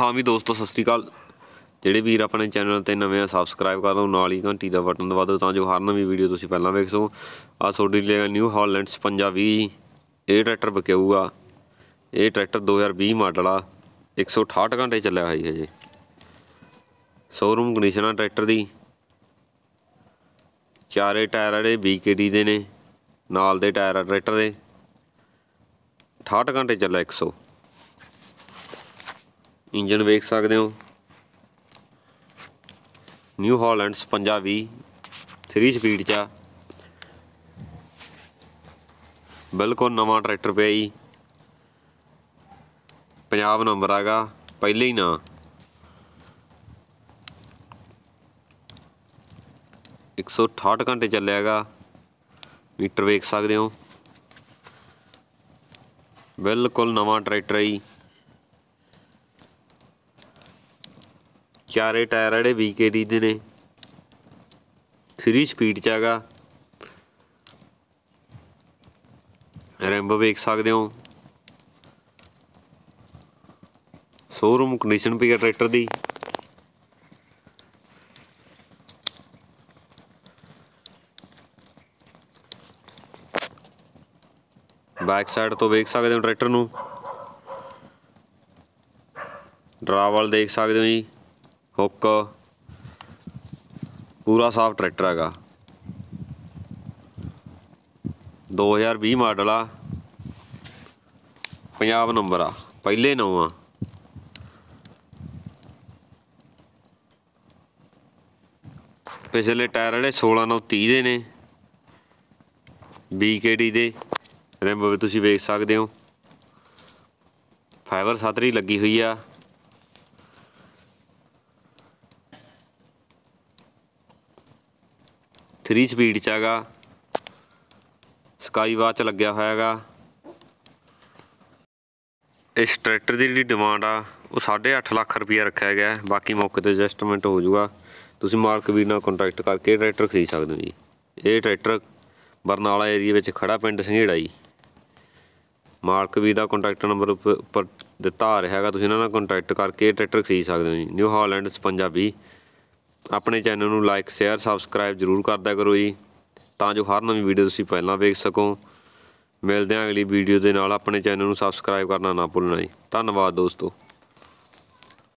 ਹਾਂ ਵੀ ਦੋਸਤੋ ਸਤਿ ਸ੍ਰੀ ਅਕਾਲ ਜਿਹੜੇ ਵੀਰ ਆਪਣੇ ਚੈਨਲ ਤੇ ਨਵੇਂ ਆ ਸਬਸਕ੍ਰਾਈਬ ਕਰ ਲਓ ਨਾਲ ਹੀ ਘੰਟੀ ਦਾ ਬਟਨ ਦਬਾ ਦਿਓ ਤਾਂ ਜੋ ਹਰ ਨਵੀਂ ਵੀਡੀਓ ਤੁਸੀਂ ਪਹਿਲਾਂ ਵੇਖ ਸਕੋ ਆ ਤੁਹਾਡੇ ਲਈ ਨਿਊ ਹਾਲੈਂਡਸ 5520 ਇਹ ਟਰੈਕਟਰ ਬਕਿਊਗਾ ਇਹ ਟਰੈਕਟਰ 2020 ਮਾਡਲ ਆ 168 ਘੰਟੇ ਚੱਲਿਆ ਹੋਈ ਹੈ ਜੀ ਸ਼ੋਰੂਮ ਕੰਡੀਸ਼ਨ ਆ ਟਰੈਕਟਰ ਦੀ ਚਾਰੇ ਟਾਇਰ ਆੜੇ ਬੀਕੇਡੀ ਦੇ ਨੇ ਨਾਲ ਦੇ ਟਾਇਰ ਆ ਟਰੈਕਟਰ ਦੇ 68 ਘੰਟੇ ਚੱਲਿਆ 100 ਇੰਜਨ ਵੇਖ ਸਕਦੇ ਹੋ ਨਿਊ ਹਾਲੈਂਡ 5520 3 ਸਪੀਡ ਚ ਬਿਲਕੁਲ ਨਵਾਂ ਟਰੈਕਟਰ ਪਿਆ ਜੀ ਪੰਜਾਬ ਨੰਬਰ ਆਗਾ ਪਹਿਲੇ ਹੀ ਨਾ 168 ਘੰਟੇ ਚੱਲਿਆਗਾ ਮੀਟਰ ਵੇਖ ਸਕਦੇ ਹੋ ਬਿਲਕੁਲ ਨਵਾਂ ਟਰੈਕਟਰ ਹੈ ਜੀ ਚਾਰੇ ਟਾਇਰ ਜਿਹੜੇ ਵੀਕੇਡੀ ਦੇ ਨੇ 3 ਸਪੀਡ ਚ ਹੈਗਾ ਰੈਂਬੋ ਵੇਖ ਸਕਦੇ ਹੋ ਸ਼ੋਰੂਮ ਕੰਡੀਸ਼ਨ ਪਈ ਟਰੈਕਟਰ ਦੀ ਬੈਕ ਸਾਈਡ ਤੋਂ ਵੇਖ ਸਕਦੇ ਹੋ ਟਰੈਕਟਰ ਨੂੰ ਡਰਾਵਲ ਦੇਖ ਸਕਦੇ ਹੋ ਜੀ ਹੁੱਕ ਪੂਰਾ ਸਾਫ ਟਰੈਕਟਰ ਹੈਗਾ 2020 ਮਾਡਲ ਆ ਪੰਜਾਬ ਨੰਬਰ ਆ ਪਹਿਲੇ ਨੋ ਆ ਪਿਛਲੇ ਟਾਇਰ ਵਾਲੇ 16 ਨਾਲ 30 ਦੇ ਨੇ BKD ਦੇ ਰਿੰਬ ਵੀ ਤੁਸੀਂ ਵੇਖ ਸਕਦੇ ਹੋ ਫਾਈਬਰ ਸਾਤਰੀ ਲੱਗੀ ਹੋਈ ਆ 3 ਸਪੀਡ 'ਚ ਹੈਗਾ ਸਕਾਈ ਵਾਚ ਲੱਗਿਆ ਹੋਇਆ ਹੈਗਾ ਇਸ ਟਰੈਕਟਰ ਦੀ ਜਿਹੜੀ ਡਿਮਾਂਡ ਆ ਉਹ 8.5 ਲੱਖ ਰੁਪਏ ਰੱਖਿਆ ਗਿਆ ਬਾਕੀ ਮੌਕੇ ਤੇ ਐਡਜਸਟਮੈਂਟ ਹੋ ਜਾਊਗਾ ਤੁਸੀਂ ਮਾਲਕ ਵੀਰ ਨਾਲ ਕੰਟੈਕਟ ਕਰਕੇ ਟਰੈਕਟਰ ਖਰੀਦ ਸਕਦੇ ਹੋ ਜੀ ਇਹ ਟਰੈਕਟਰ ਬਰਨਾਲਾ ਏਰੀਆ ਵਿੱਚ ਖੜਾ ਪਿੰਡ ਸੰਘੇੜਾ ਜੀ ਮਾਲਕ ਵੀਰ ਦਾ ਕੰਟੈਕਟ ਨੰਬਰ ਉੱਪਰ ਦਿੱਤਾ ਆ ਰਿਹਾ ਹੈਗਾ ਤੁਸੀਂ ਇਹਨਾਂ ਨਾਲ ਕੰਟੈਕਟ ਕਰਕੇ ਟਰੈਕਟਰ ਖਰੀਦ ਸਕਦੇ ਹੋ ਜੀ ਨਿਊ ਹਾਲੈਂਡ 55 20 ਆਪਣੇ ਚੈਨਲ ਨੂੰ ਲਾਈਕ ਸ਼ੇਅਰ ਸਬਸਕ੍ਰਾਈਬ ਜ਼ਰੂਰ ਕਰਦਾ ਕਰੋ ਜੀ ਤਾਂ ਜੋ ਹਰ ਨਵੀਂ ਵੀਡੀਓ ਤੁਸੀਂ ਪਹਿਲਾਂ ਵੇਖ ਸਕੋ ਮਿਲਦੇ ਹਾਂ ਅਗਲੀ ਵੀਡੀਓ ਦੇ ਨਾਲ ਆਪਣੇ ਚੈਨਲ ਨੂੰ ਸਬਸਕ੍ਰਾਈਬ ਕਰਨਾ ਨਾ ਭੁੱਲਣਾ ਜੀ ਧੰਨਵਾਦ ਦੋਸਤੋ